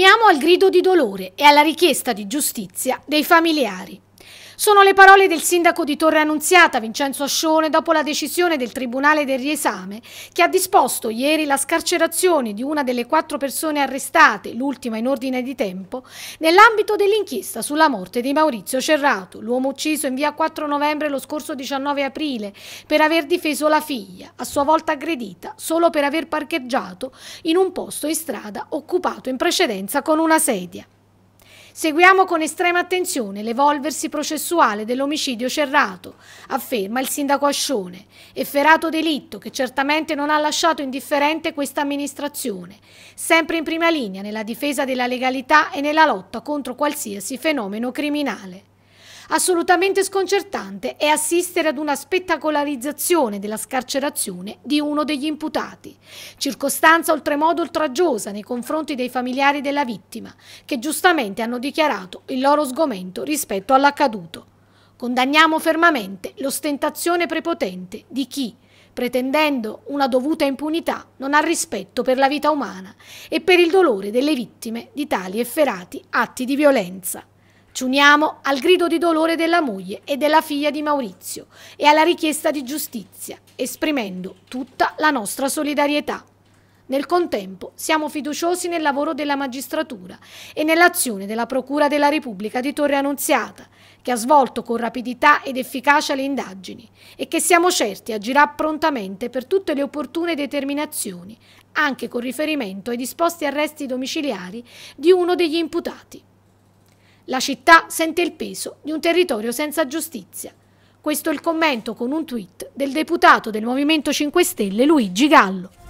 uniamo al grido di dolore e alla richiesta di giustizia dei familiari. Sono le parole del sindaco di Torre Annunziata, Vincenzo Ascione, dopo la decisione del Tribunale del Riesame, che ha disposto ieri la scarcerazione di una delle quattro persone arrestate, l'ultima in ordine di tempo, nell'ambito dell'inchiesta sulla morte di Maurizio Cerrato, l'uomo ucciso in via 4 novembre lo scorso 19 aprile per aver difeso la figlia, a sua volta aggredita, solo per aver parcheggiato in un posto in strada occupato in precedenza con una sedia. Seguiamo con estrema attenzione l'evolversi processuale dell'omicidio Cerrato, afferma il sindaco Ascione, efferato delitto che certamente non ha lasciato indifferente questa amministrazione, sempre in prima linea nella difesa della legalità e nella lotta contro qualsiasi fenomeno criminale. Assolutamente sconcertante è assistere ad una spettacolarizzazione della scarcerazione di uno degli imputati, circostanza oltremodo oltraggiosa nei confronti dei familiari della vittima, che giustamente hanno dichiarato il loro sgomento rispetto all'accaduto. Condanniamo fermamente l'ostentazione prepotente di chi, pretendendo una dovuta impunità, non ha rispetto per la vita umana e per il dolore delle vittime di tali efferati atti di violenza. Ci uniamo al grido di dolore della moglie e della figlia di Maurizio e alla richiesta di giustizia, esprimendo tutta la nostra solidarietà. Nel contempo siamo fiduciosi nel lavoro della magistratura e nell'azione della Procura della Repubblica di Torre Annunziata, che ha svolto con rapidità ed efficacia le indagini e che siamo certi agirà prontamente per tutte le opportune determinazioni, anche con riferimento ai disposti arresti domiciliari di uno degli imputati. La città sente il peso di un territorio senza giustizia. Questo è il commento con un tweet del deputato del Movimento 5 Stelle Luigi Gallo.